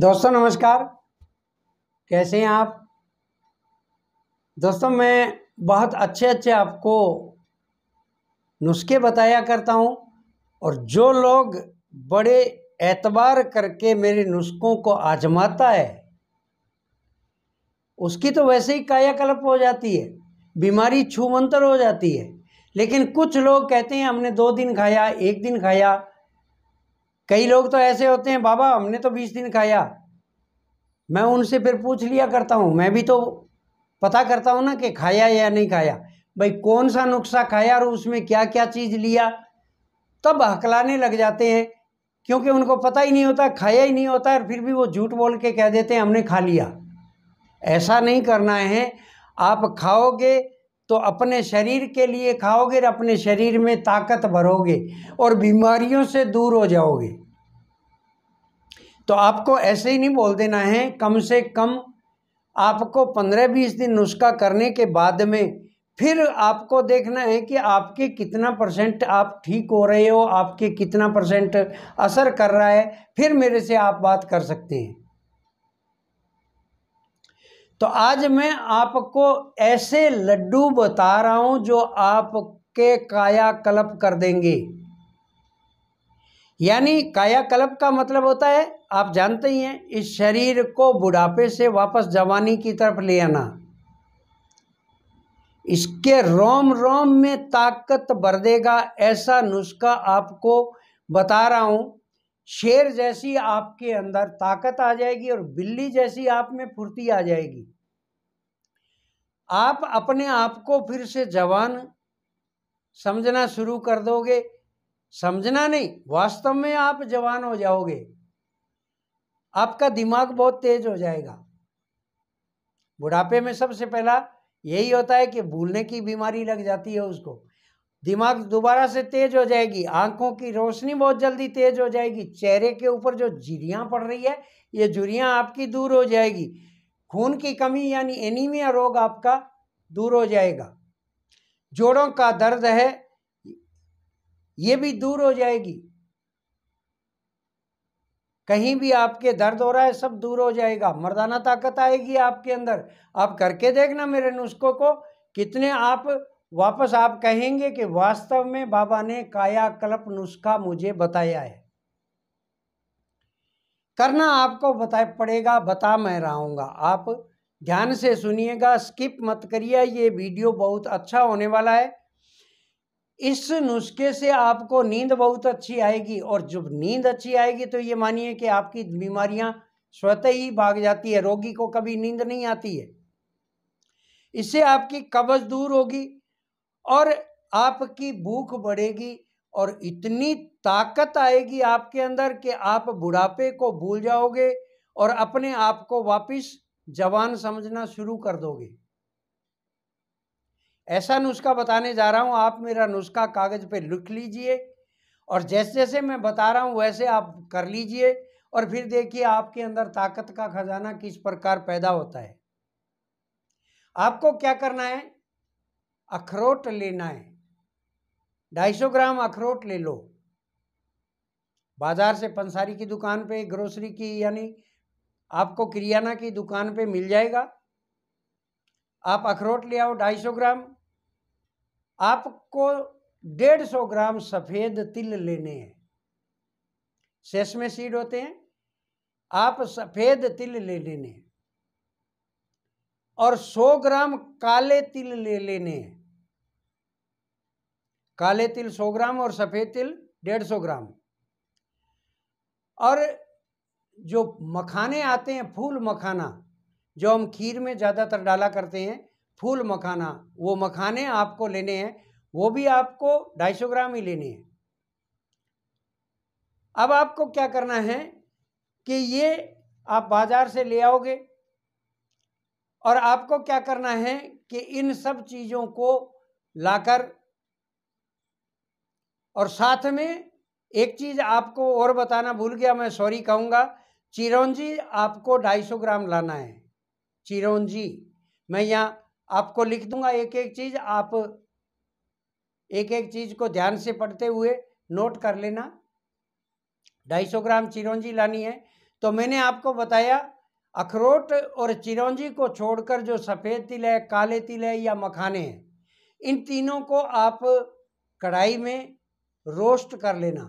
दोस्तों नमस्कार कैसे हैं आप दोस्तों मैं बहुत अच्छे अच्छे आपको नुस्खे बताया करता हूं और जो लोग बड़े एतबार करके मेरे नुस्खों को आजमाता है उसकी तो वैसे ही कायाकल्प हो जाती है बीमारी छूमंतर हो जाती है लेकिन कुछ लोग कहते हैं हमने दो दिन खाया एक दिन खाया कई लोग तो ऐसे होते हैं बाबा हमने तो बीस दिन खाया मैं उनसे फिर पूछ लिया करता हूँ मैं भी तो पता करता हूँ ना कि खाया या नहीं खाया भाई कौन सा नुस्खा खाया और उसमें क्या क्या चीज़ लिया तब हकलाने लग जाते हैं क्योंकि उनको पता ही नहीं होता खाया ही नहीं होता और फिर भी वो झूठ बोल के कह देते हैं हमने खा लिया ऐसा नहीं करना है आप खाओगे तो अपने शरीर के लिए खाओगे और अपने शरीर में ताकत भरोगे और बीमारियों से दूर हो जाओगे तो आपको ऐसे ही नहीं बोल देना है कम से कम आपको पंद्रह बीस दिन नुस्खा करने के बाद में फिर आपको देखना है कि आपके कितना परसेंट आप ठीक हो रहे हो आपके कितना परसेंट असर कर रहा है फिर मेरे से आप बात कर सकते हैं तो आज मैं आपको ऐसे लड्डू बता रहा हूं जो आपके कायाकल्प कर देंगे यानी कायाकल्प का मतलब होता है आप जानते ही हैं इस शरीर को बुढ़ापे से वापस जवानी की तरफ ले आना इसके रोम रोम में ताकत भर देगा ऐसा नुस्खा आपको बता रहा हूं शेर जैसी आपके अंदर ताकत आ जाएगी और बिल्ली जैसी आप में फुर्ती आ जाएगी आप अपने आप को फिर से जवान समझना शुरू कर दोगे समझना नहीं वास्तव में आप जवान हो जाओगे आपका दिमाग बहुत तेज हो जाएगा बुढ़ापे में सबसे पहला यही होता है कि भूलने की बीमारी लग जाती है उसको दिमाग दोबारा से तेज हो जाएगी आंखों की रोशनी बहुत जल्दी तेज हो जाएगी चेहरे के ऊपर जो झिरियाँ पड़ रही है ये झुरियाँ आपकी दूर हो जाएगी खून की कमी यानी एनीमिया रोग आपका दूर हो जाएगा जोड़ों का दर्द है ये भी दूर हो जाएगी कहीं भी आपके दर्द हो रहा है सब दूर हो जाएगा मर्दाना ताकत आएगी आपके अंदर आप करके देखना मेरे नुस्खों को कितने आप वापस आप कहेंगे कि वास्तव में बाबा ने कायाकल्प नुस्खा मुझे बताया है करना आपको बता पड़ेगा बता मैं रहा आप ध्यान से सुनिएगा स्किप मत करिए ये वीडियो बहुत अच्छा होने वाला है इस नुस्खे से आपको नींद बहुत अच्छी आएगी और जब नींद अच्छी आएगी तो ये मानिए कि आपकी बीमारियां स्वतः ही भाग जाती है रोगी को कभी नींद नहीं आती है इससे आपकी कब्ज दूर होगी और आपकी भूख बढ़ेगी और इतनी ताकत आएगी आपके अंदर कि आप बुढ़ापे को भूल जाओगे और अपने आप को वापस जवान समझना शुरू कर दोगे ऐसा नुस्खा बताने जा रहा हूँ आप मेरा नुस्खा कागज़ पे लिख लीजिए और जैसे जैसे मैं बता रहा हूँ वैसे आप कर लीजिए और फिर देखिए आपके अंदर ताकत का खजाना किस प्रकार पैदा होता है आपको क्या करना है अखरोट लेना है ढाई सौ ग्राम अखरोट ले लो बाज़ार से पंसारी की दुकान पे ग्रोसरी की यानी आपको किरियाना की दुकान पे मिल जाएगा आप अखरोट ले आओ ढाई सौ ग्राम आपको डेढ़ सौ ग्राम सफ़ेद तिल लेने हैं सेस में सीड होते हैं आप सफ़ेद तिल ले लेने और सौ ग्राम काले तिल ले लेने हैं काले तिल 100 ग्राम और सफ़ेद तिल 150 ग्राम और जो मखाने आते हैं फूल मखाना जो हम खीर में ज़्यादातर डाला करते हैं फूल मखाना वो मखाने आपको लेने हैं वो भी आपको 250 ग्राम ही लेने हैं अब आपको क्या करना है कि ये आप बाज़ार से ले आओगे और आपको क्या करना है कि इन सब चीज़ों को लाकर और साथ में एक चीज़ आपको और बताना भूल गया मैं सॉरी कहूँगा चिरौंजी आपको 250 ग्राम लाना है चिरौंजी मैं यहाँ आपको लिख दूंगा एक एक चीज़ आप एक एक चीज़ को ध्यान से पढ़ते हुए नोट कर लेना 250 ग्राम चिरौंजी लानी है तो मैंने आपको बताया अखरोट और चिरौंजी को छोड़कर जो सफ़ेद तिल है काले तिल है या मखाने हैं इन तीनों को आप कढ़ाई में रोस्ट कर लेना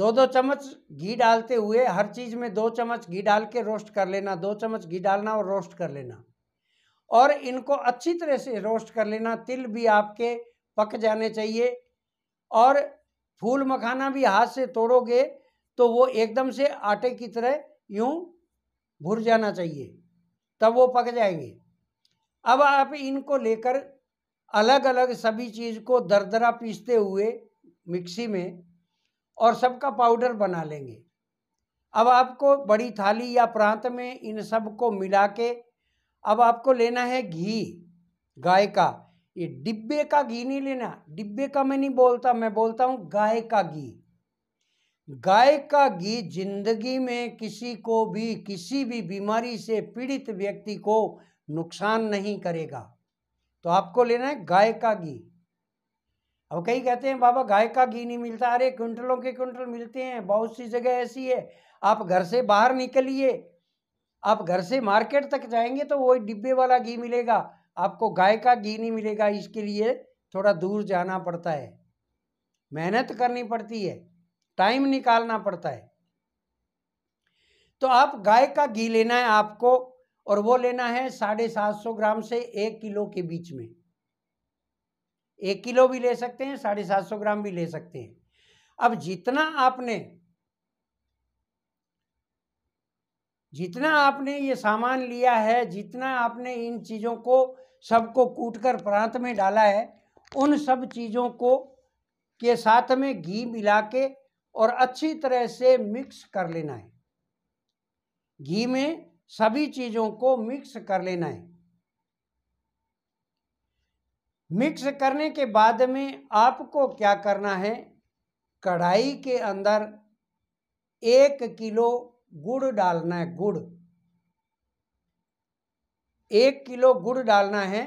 दो दो चम्मच घी डालते हुए हर चीज़ में दो चम्मच घी डाल के रोस्ट कर लेना दो चम्मच घी डालना और रोस्ट कर लेना और इनको अच्छी तरह से रोस्ट कर लेना तिल भी आपके पक जाने चाहिए और फूल मखाना भी हाथ से तोड़ोगे तो वो एकदम से आटे की तरह यूं भुर जाना चाहिए तब वो पक जाएंगे अब आप इनको लेकर अलग अलग सभी चीज़ को दरदरा पीसते हुए मिक्सी में और सबका पाउडर बना लेंगे अब आपको बड़ी थाली या प्रांत में इन सब को मिला के अब आपको लेना है घी गाय का ये डिब्बे का घी नहीं लेना डिब्बे का मैं नहीं बोलता मैं बोलता हूँ गाय का घी गाय का घी जिंदगी में किसी को भी किसी भी बीमारी से पीड़ित व्यक्ति को नुकसान नहीं करेगा तो आपको लेना है गाय का घी अब कई कहते हैं बाबा गाय का घी नहीं मिलता अरे क्विंटलों के क्विंटल मिलते हैं बहुत सी जगह ऐसी है आप घर से बाहर निकलिए आप घर से मार्केट तक जाएंगे तो वही डिब्बे वाला घी मिलेगा आपको गाय का घी नहीं मिलेगा इसके लिए थोड़ा दूर जाना पड़ता है मेहनत करनी पड़ती है टाइम निकालना पड़ता है तो आप गाय का घी लेना है आपको और वो लेना है साढ़े सात सौ ग्राम से एक किलो के बीच में एक किलो भी ले सकते हैं साढ़े सात सौ ग्राम भी ले सकते हैं अब जितना आपने जितना आपने ये सामान लिया है जितना आपने इन चीज़ों को सबको कूटकर प्रांत में डाला है उन सब चीज़ों को के साथ में घी मिला के और अच्छी तरह से मिक्स कर लेना है घी में सभी चीज़ों को मिक्स कर लेना है मिक्स करने के बाद में आपको क्या करना है कढ़ाई के अंदर एक किलो गुड़ डालना है गुड़ एक किलो गुड़ डालना है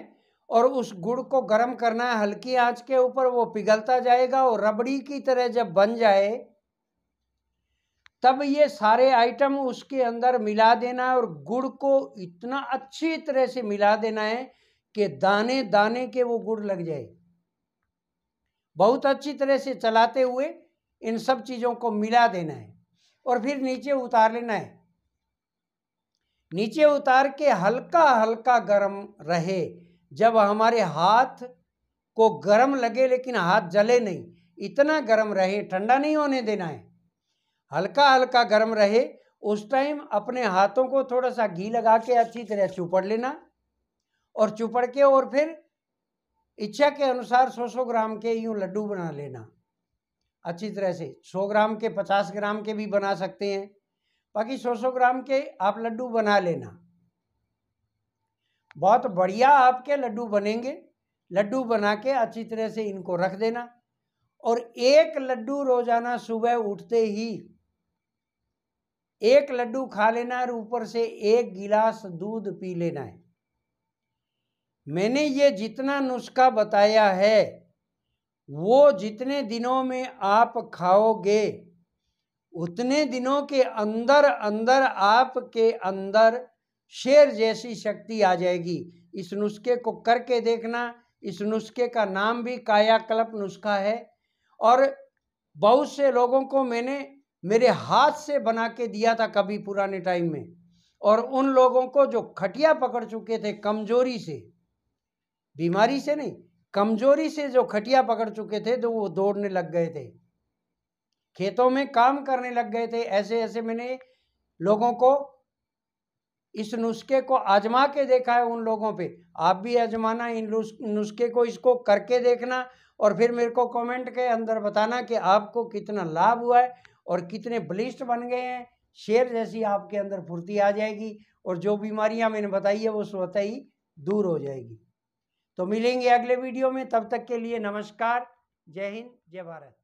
और उस गुड़ को गर्म करना है हल्की आंच के ऊपर वो पिघलता जाएगा और रबड़ी की तरह जब बन जाए तब ये सारे आइटम उसके अंदर मिला देना है और गुड़ को इतना अच्छी तरह से मिला देना है कि दाने दाने के वो गुड़ लग जाए बहुत अच्छी तरह से चलाते हुए इन सब चीज़ों को मिला देना है और फिर नीचे उतार लेना है नीचे उतार के हल्का हल्का गर्म रहे जब हमारे हाथ को गर्म लगे लेकिन हाथ जले नहीं इतना गर्म रहे ठंडा नहीं होने देना है हल्का हल्का गर्म रहे उस टाइम अपने हाथों को थोड़ा सा घी लगा के अच्छी तरह चुपड़ लेना और चुपड़ के और फिर इच्छा के अनुसार 100-100 ग्राम के यूँ लड्डू बना लेना अच्छी तरह से 100 ग्राम के 50 ग्राम के भी बना सकते हैं बाकी 100-100 ग्राम के आप लड्डू बना लेना बहुत बढ़िया आपके लड्डू बनेंगे लड्डू बना के अच्छी तरह से इनको रख देना और एक लड्डू रोज़ाना सुबह उठते ही एक लड्डू खा लेना है और ऊपर से एक गिलास दूध पी लेना है मैंने ये जितना नुस्खा बताया है वो जितने दिनों में आप खाओगे उतने दिनों के अंदर अंदर आपके अंदर शेर जैसी शक्ति आ जाएगी इस नुस्खे को करके देखना इस नुस्खे का नाम भी कायाकल्प नुस्खा है और बहुत से लोगों को मैंने मेरे हाथ से बना के दिया था कभी पुराने टाइम में और उन लोगों को जो खटिया पकड़ चुके थे कमजोरी से बीमारी से नहीं कमजोरी से जो खटिया पकड़ चुके थे तो वो दौड़ने लग गए थे खेतों में काम करने लग गए थे ऐसे ऐसे मैंने लोगों को इस नुस्खे को आजमा के देखा है उन लोगों पे आप भी आजमाना इन नुस्खे को इसको करके देखना और फिर मेरे को कमेंट के अंदर बताना कि आपको कितना लाभ हुआ है और कितने बलिष्ट बन गए हैं शेर जैसी आपके अंदर फुर्ती आ जाएगी और जो बीमारियां मैंने बताई है वो स्वतः ही दूर हो जाएगी तो मिलेंगे अगले वीडियो में तब तक के लिए नमस्कार जय हिंद जय भारत